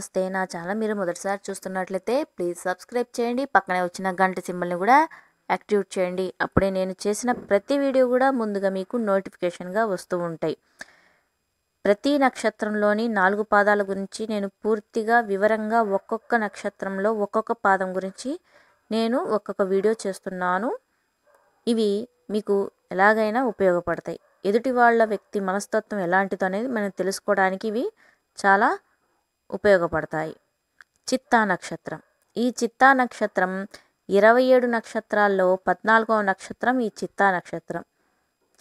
నమస్తే నా ఛానల్ మీరు మొదటిసారి చూస్తున్నట్లయితే ప్లీజ్ సబ్స్క్రైబ్ చేయండి పక్కనే వచ్చిన గంట సింబల్ని కూడా యాక్టివేట్ చేయండి అప్పుడే నేను చేసిన ప్రతి వీడియో కూడా ముందుగా మీకు నోటిఫికేషన్గా వస్తూ ఉంటాయి ప్రతి నక్షత్రంలోని నాలుగు పాదాల గురించి నేను పూర్తిగా వివరంగా ఒక్కొక్క నక్షత్రంలో ఒక్కొక్క పాదం గురించి నేను ఒక్కొక్క వీడియో చేస్తున్నాను ఇవి మీకు ఎలాగైనా ఉపయోగపడతాయి ఎదుటి వాళ్ళ వ్యక్తి మనస్తత్వం ఎలాంటిదో అనేది మనం తెలుసుకోవడానికి ఇవి చాలా ఉపయోగపడతాయి చిత్తా నక్షత్రం ఈ చిత్తా నక్షత్రం ఇరవై ఏడు నక్షత్రాల్లో పద్నాలుగవ నక్షత్రం ఈ చిత్తా నక్షత్రం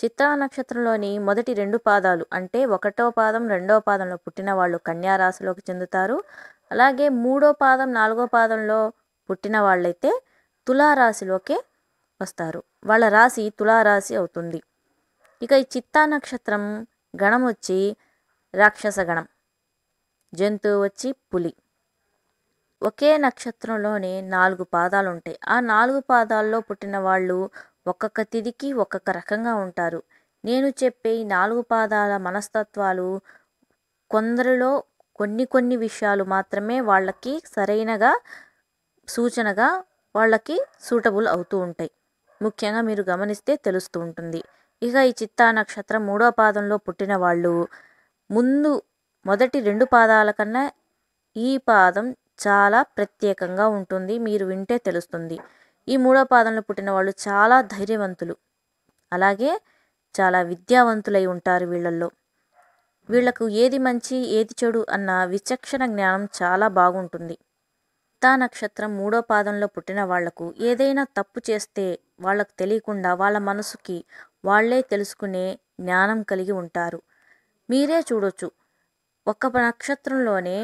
చిత్తా నక్షత్రంలోని మొదటి రెండు పాదాలు అంటే ఒకటో పాదం రెండవ పాదంలో పుట్టిన వాళ్ళు కన్యారాశిలోకి చెందుతారు అలాగే మూడో పాదం నాలుగో పాదంలో పుట్టిన వాళ్ళైతే తులారాశిలోకే వస్తారు వాళ్ళ రాశి తులారాశి అవుతుంది ఇక ఈ చిత్తా నక్షత్రం గణం వచ్చి రాక్షస గణం జంతువు వచ్చి పులి ఒకే నక్షత్రంలోనే నాలుగు పాదాలు ఉంటాయి ఆ నాలుగు పాదాల్లో పుట్టిన వాళ్ళు ఒక్కొక్క తిదికి ఒక్కొక్క రకంగా ఉంటారు నేను చెప్పే ఈ నాలుగు పాదాల మనస్తత్వాలు కొందరిలో కొన్ని కొన్ని విషయాలు మాత్రమే వాళ్ళకి సరైనగా సూచనగా వాళ్ళకి సూటబుల్ అవుతూ ఉంటాయి ముఖ్యంగా మీరు గమనిస్తే తెలుస్తూ ఉంటుంది ఇక ఈ చిత్తా నక్షత్రం మూడో పాదంలో పుట్టిన వాళ్ళు ముందు మొదటి రెండు పాదాల కన్నా ఈ పాదం చాలా ప్రత్యేకంగా ఉంటుంది మీరు వింటే తెలుస్తుంది ఈ మూడో పాదంలో పుట్టిన వాళ్ళు చాలా ధైర్యవంతులు అలాగే చాలా విద్యావంతులై ఉంటారు వీళ్ళల్లో వీళ్లకు ఏది మంచి ఏది చెడు అన్న విచక్షణ జ్ఞానం చాలా బాగుంటుంది తా నక్షత్రం మూడో పాదంలో పుట్టిన వాళ్లకు ఏదైనా తప్పు చేస్తే వాళ్ళకు తెలియకుండా వాళ్ళ మనసుకి వాళ్లే తెలుసుకునే జ్ఞానం కలిగి ఉంటారు మీరే చూడొచ్చు ఒక నక్షత్రంలోనే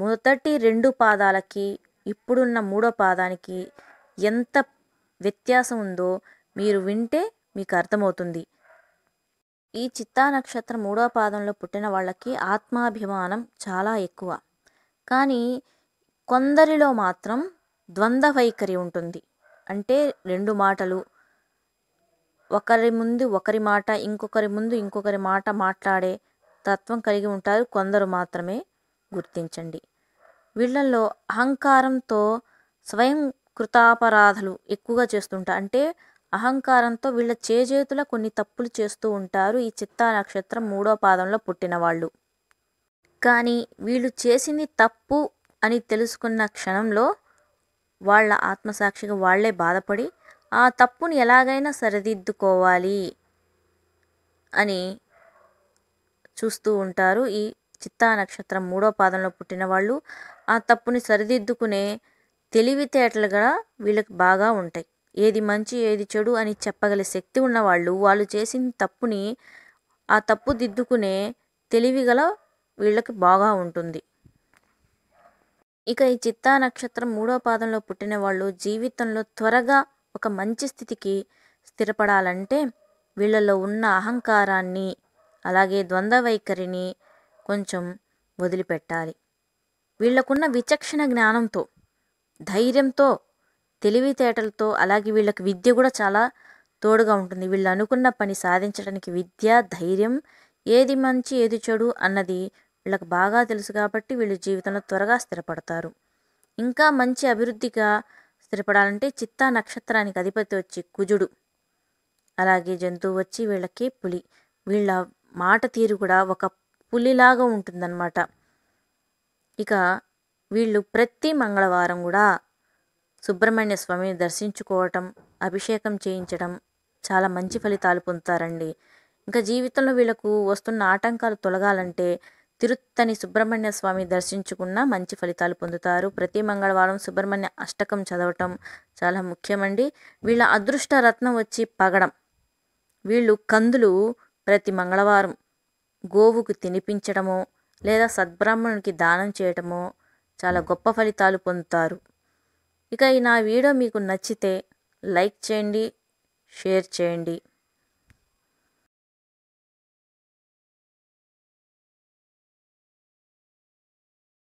మొదటి రెండు పాదాలకి ఇప్పుడున్న మూడో పాదానికి ఎంత వ్యత్యాసం ఉందో మీరు వింటే మీకు అర్థమవుతుంది ఈ చిత్తా నక్షత్రం మూడో పాదంలో పుట్టిన వాళ్ళకి ఆత్మాభిమానం చాలా ఎక్కువ కానీ కొందరిలో మాత్రం ద్వంద్వ వైఖరి ఉంటుంది అంటే రెండు మాటలు ఒకరి ముందు ఒకరి మాట ఇంకొకరి ముందు ఇంకొకరి మాట మాట్లాడే తత్వం కలిగి ఉంటారు కొందరు మాత్రమే గుర్తించండి వీళ్ళల్లో అహంకారంతో స్వయం కృతాపరాధలు ఎక్కువగా చేస్తుంటారు అంటే అహంకారంతో వీళ్ళ చేజేతుల కొన్ని తప్పులు చేస్తూ ఉంటారు ఈ చిత్తా నక్షత్రం మూడో పాదంలో పుట్టిన వాళ్ళు కానీ వీళ్ళు చేసింది తప్పు అని తెలుసుకున్న క్షణంలో వాళ్ళ ఆత్మసాక్షిగా వాళ్లే బాధపడి ఆ తప్పుని ఎలాగైనా సరిదిద్దుకోవాలి అని చూస్తూ ఉంటారు ఈ చిత్తా నక్షత్రం మూడో పాదంలో పుట్టిన వాళ్ళు ఆ తప్పుని సరిదిద్దుకునే తెలివితేటలుగా వీళ్ళకి బాగా ఉంటాయి ఏది మంచి ఏది చెడు అని చెప్పగల శక్తి ఉన్నవాళ్ళు వాళ్ళు చేసిన తప్పుని ఆ తప్పు దిద్దుకునే తెలివిగల వీళ్ళకి బాగా ఉంటుంది ఇక ఈ చిత్తా నక్షత్రం మూడో పాదంలో పుట్టిన వాళ్ళు జీవితంలో త్వరగా ఒక మంచి స్థితికి స్థిరపడాలంటే వీళ్ళలో ఉన్న అహంకారాన్ని అలాగే ద్వంద్వ వైఖరిని కొంచెం వదిలిపెట్టాలి వీళ్లకున్న విచక్షణ జ్ఞానంతో ధైర్యంతో తెలివితేటలతో అలాగే వీళ్ళకి విద్య కూడా చాలా తోడుగా ఉంటుంది వీళ్ళు అనుకున్న పని సాధించడానికి విద్య ధైర్యం ఏది మంచి ఏది చెడు అన్నది వీళ్ళకి బాగా తెలుసు కాబట్టి వీళ్ళు జీవితంలో త్వరగా స్థిరపడతారు ఇంకా మంచి అభివృద్ధిగా స్థిరపడాలంటే చిత్తా నక్షత్రానికి అధిపతి వచ్చి కుజుడు అలాగే జంతువు వచ్చి వీళ్ళకి పులి వీళ్ళ మాట తీరు కూడా ఒక పులిలాగా ఉంటుందన్నమాట ఇక వీళ్ళు ప్రతి మంగళవారం కూడా సుబ్రహ్మణ్య స్వామిని దర్శించుకోవటం అభిషేకం చేయించడం చాలా మంచి ఫలితాలు పొందుతారండి ఇంకా జీవితంలో వీళ్ళకు వస్తున్న ఆటంకాలు తొలగాలంటే తిరుత్తని సుబ్రహ్మణ్య స్వామి దర్శించుకున్న మంచి ఫలితాలు పొందుతారు ప్రతి మంగళవారం సుబ్రహ్మణ్య అష్టకం చదవటం చాలా ముఖ్యమండి వీళ్ళ అదృష్ట రత్నం వచ్చి పగడం వీళ్ళు కందులు ప్రతి మంగళవారం గోవుకు తినిపించడమో లేదా సద్బ్రాహ్మణునికి దానం చేయటమో చాలా గొప్ప ఫలితాలు పొందుతారు ఇక ఈ నా వీడియో మీకు నచ్చితే లైక్ చేయండి షేర్ చేయండి